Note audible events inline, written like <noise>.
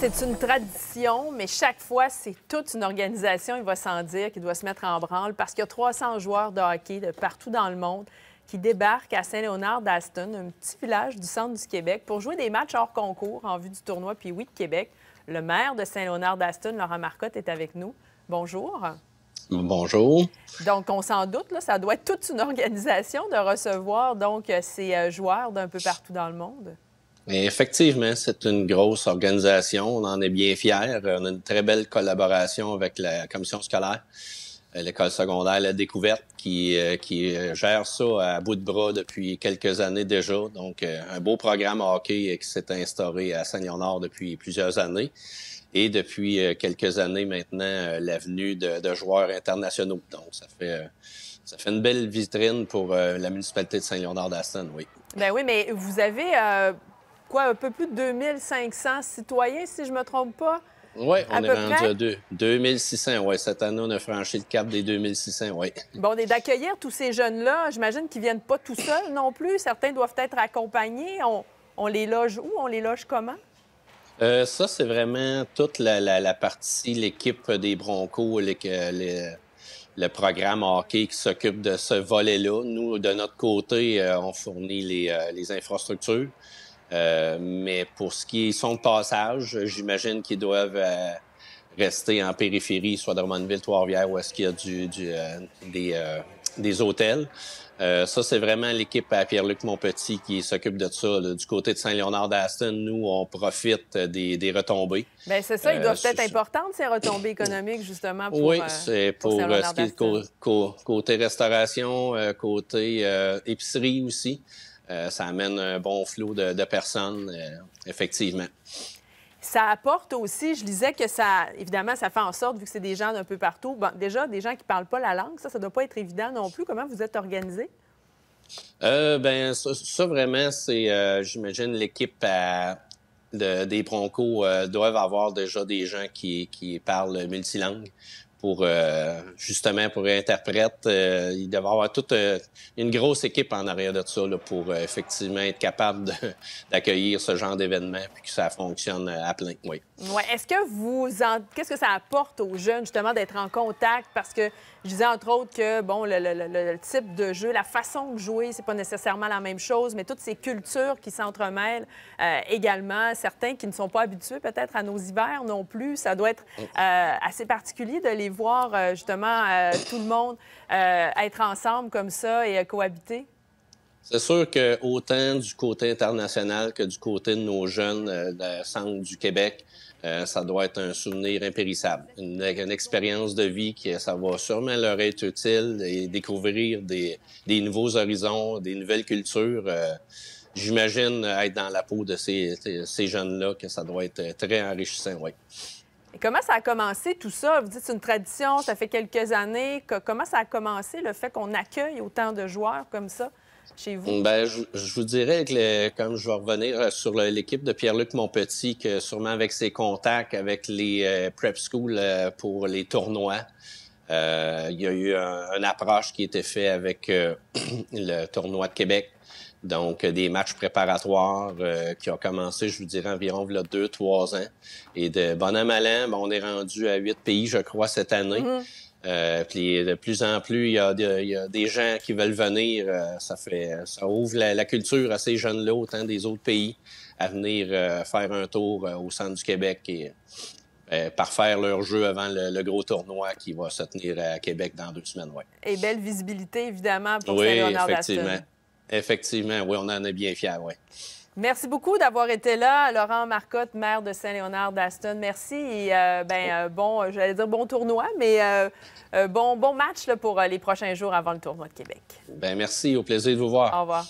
C'est une tradition, mais chaque fois, c'est toute une organisation, il va s'en dire, qui doit se mettre en branle parce qu'il y a 300 joueurs de hockey de partout dans le monde qui débarquent à Saint-Léonard d'Aston, un petit village du centre du Québec, pour jouer des matchs hors concours en vue du tournoi puis oui de Québec. Le maire de Saint-Léonard d'Aston, Laurent Marcotte, est avec nous. Bonjour. Bonjour. Donc, on s'en doute, là, ça doit être toute une organisation de recevoir donc euh, ces euh, joueurs d'un peu partout dans le monde effectivement, c'est une grosse organisation. On en est bien fiers. On a une très belle collaboration avec la commission scolaire, euh, l'école secondaire La Découverte, qui, euh, qui euh, gère ça à bout de bras depuis quelques années déjà. Donc, un beau programme hockey qui s'est instauré à Saint-Léonard depuis plusieurs années. Et depuis quelques années maintenant, l'avenue de, de, joueurs internationaux. Donc, ça fait, ça fait une belle vitrine pour la municipalité de Saint-Léonard-d'Aston, oui. Ben oui, mais vous avez quoi, un peu plus de 2500 citoyens, si je ne me trompe pas? Oui, on est rendu à 2, 2600, oui. Cette année, on a franchi le cap des 2600, oui. Bon, et d'accueillir tous ces jeunes-là, j'imagine qu'ils ne viennent pas tout seuls non plus. Certains doivent être accompagnés. On, les loge où? On les loge comment? Euh, ça, c'est vraiment toute la, partie, l'équipe des Broncos, le programme hockey qui s'occupe de ce volet-là. Nous, de notre côté, euh, on fournit les euh, infrastructures. Euh, mais pour ce qui est son passage, j'imagine qu'ils doivent euh, rester en périphérie, soit Drummondville, Trois-Rivières, où est-ce qu'il y a du, euh, des, hôtels. ça, c'est vraiment l'équipe à Pierre-Luc Montpetit qui s'occupe de ça. Du côté de Saint-Léonard-d'Aston, nous, on profite des, retombées. Ben c'est ça, ils doivent être importantes, ces retombées économiques, justement, pour Oui, c'est pour, ce qui est côté restauration, côté épicerie aussi. Euh, ça amène un bon flot de, personnes, euh, effectivement. Ça apporte aussi, je disais que ça, évidemment, ça fait en sorte, vu que c'est des gens d'un peu partout, bon, déjà, des gens qui ne parlent pas la langue, ça, ça ne doit pas être évident non plus. Comment vous êtes organisé? Euh, ben, ça, vraiment, c'est, j'imagine, l'équipe des Broncos doivent avoir déjà des gens qui, qui parlent multilingue pour euh, justement pour interprète. Euh, il devait avoir toute euh, une grosse équipe en arrière de ça là, pour effectivement être capable <laughs> d'accueillir ce genre d'événement puis que ça fonctionne à plein. Oui. Ouais. Est-ce que vous qu'est-ce que ça apporte aux jeunes justement d'être en contact parce que je disais entre autres que bon le, le type de jeu, la façon de jouer, c'est pas nécessairement la même chose, mais toutes ces cultures qui s'entremêlent également, certains qui ne sont pas habitués peut-être à nos hivers non plus, ça doit être oh. assez particulier de les voir euh, justement euh, tout le monde euh, être ensemble comme ça et cohabiter? C'est sûr que autant du côté international que du côté de nos jeunes de la centre du Québec, ça doit être un souvenir impérissable, une, expérience de vie qui va sûrement leur être utile et découvrir des, nouveaux horizons, des nouvelles cultures. J'imagine être dans la peau de ces, ces jeunes-là que ça doit être très enrichissant, oui comment ça a commencé tout ça? Vous dites c'est une tradition, ça fait quelques années. Comment ça a commencé le fait qu'on accueille autant de joueurs comme ça? Chez vous? Ben, je, vous dirais que, comme je vais revenir euh, sur l'équipe de Pierre-Luc Montpetit, que sûrement avec ses contacts avec les euh, prep schools euh, pour les tournois, il y a eu un, une approche qui a été faite avec <clears throat> le tournoi de Québec. Donc, euh, des matchs préparatoires euh, qui ont commencé, je vous dirais, environ deux, trois ans. Et de bon à malin, on est rendu à huit pays, je crois, cette année. Mm. Euh, puis de plus en plus, il y, a des gens qui veulent venir. ça fait, ça ouvre la, culture à ces jeunes-là, autant des autres pays, à venir faire un tour au centre du Québec et parfaire leur jeu avant le, gros tournoi qui va se tenir à Québec dans deux semaines. Et belle visibilité, évidemment, pour oui, saint effectivement. Effectivement, oui, on en est bien fiers, oui. Merci beaucoup d'avoir été là, Laurent Marcotte, maire de Saint-Léonard d'Aston. Merci et euh, ben, euh, bon, j'allais dire bon tournoi, mais euh, bon, bon match pour les prochains jours avant le tournoi de Québec. Ben merci, au plaisir de vous voir. Au revoir.